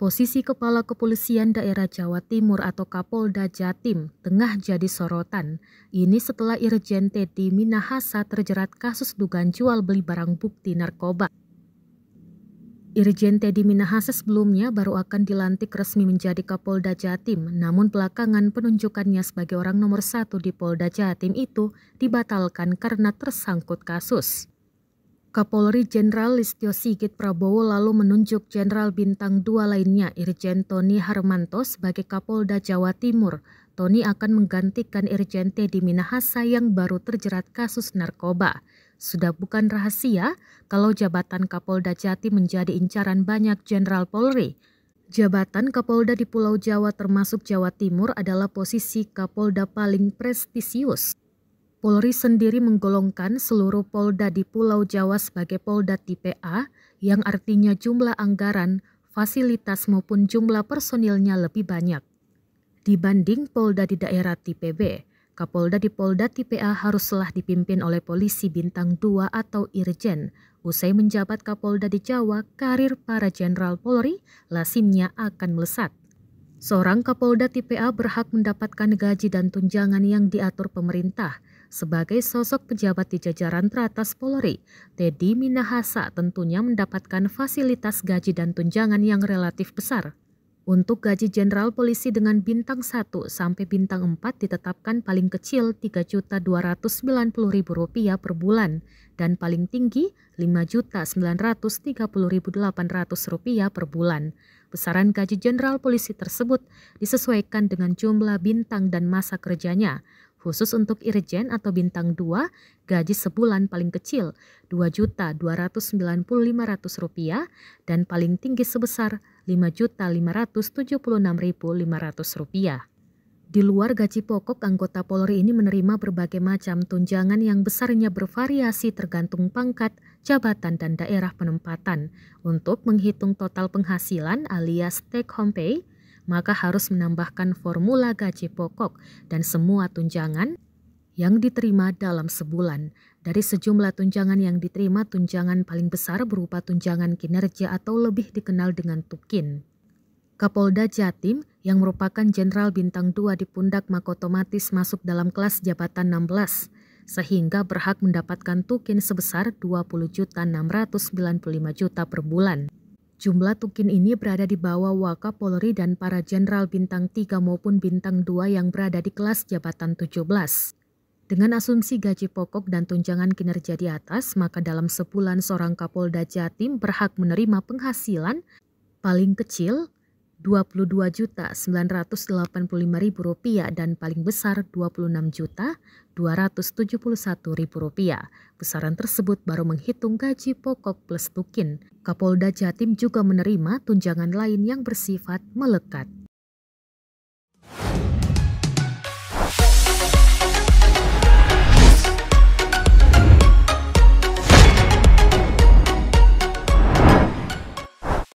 Posisi Kepala Kepolisian Daerah Jawa Timur atau Kapolda Jatim tengah jadi sorotan. Ini setelah Irjen Teddy Minahasa terjerat kasus dugaan jual beli barang bukti narkoba. Irjen Teddy Minahasa sebelumnya baru akan dilantik resmi menjadi Kapolda Jatim, namun belakangan penunjukannya sebagai orang nomor satu di Polda Jatim itu dibatalkan karena tersangkut kasus. Kapolri Jenderal Listio Sigit Prabowo lalu menunjuk Jenderal Bintang 2 lainnya Irjen Tony Harmanto sebagai Kapolda Jawa Timur. Tony akan menggantikan Irjen Teddy Minahasa yang baru terjerat kasus narkoba. Sudah bukan rahasia kalau jabatan Kapolda Jati menjadi incaran banyak Jenderal Polri. Jabatan Kapolda di Pulau Jawa termasuk Jawa Timur adalah posisi Kapolda paling prestisius Polri sendiri menggolongkan seluruh polda di Pulau Jawa sebagai polda tipe A, yang artinya jumlah anggaran, fasilitas maupun jumlah personilnya lebih banyak. Dibanding polda di daerah tipe B, Kapolda di Polda tipe A haruslah dipimpin oleh polisi bintang 2 atau irjen. Usai menjabat Kapolda di Jawa, karir para jenderal Polri lasimnya akan melesat. Seorang Kapolda tipe A berhak mendapatkan gaji dan tunjangan yang diatur pemerintah, sebagai sosok pejabat di jajaran teratas Polri, Teddy Minahasa tentunya mendapatkan fasilitas gaji dan tunjangan yang relatif besar. Untuk gaji jenderal polisi dengan bintang 1 sampai bintang 4 ditetapkan paling kecil Rp3.290.000 per bulan dan paling tinggi Rp5.930.800 per bulan. Besaran gaji jenderal polisi tersebut disesuaikan dengan jumlah bintang dan masa kerjanya. Khusus untuk irjen atau bintang 2, gaji sebulan paling kecil Rp2.295.000 dan paling tinggi sebesar Rp5.576.500. Di luar gaji pokok, anggota Polri ini menerima berbagai macam tunjangan yang besarnya bervariasi tergantung pangkat, jabatan, dan daerah penempatan. Untuk menghitung total penghasilan alias take home pay, maka harus menambahkan formula gaji pokok dan semua tunjangan yang diterima dalam sebulan. Dari sejumlah tunjangan yang diterima, tunjangan paling besar berupa tunjangan kinerja atau lebih dikenal dengan tukin. Kapolda Jatim yang merupakan jenderal bintang 2 di pundak makotomatis masuk dalam kelas jabatan 16 sehingga berhak mendapatkan tukin sebesar 20.695 juta per bulan. Jumlah tukin ini berada di bawah Waka Polri dan para jenderal bintang 3 maupun bintang 2 yang berada di kelas jabatan 17. Dengan asumsi gaji pokok dan tunjangan kinerja di atas, maka dalam sebulan seorang Kapolda Jatim berhak menerima penghasilan paling kecil Rp22.985.000 dan paling besar Rp26.271.000. Besaran tersebut baru menghitung gaji pokok plus tukin. Kapolda Jatim juga menerima tunjangan lain yang bersifat melekat.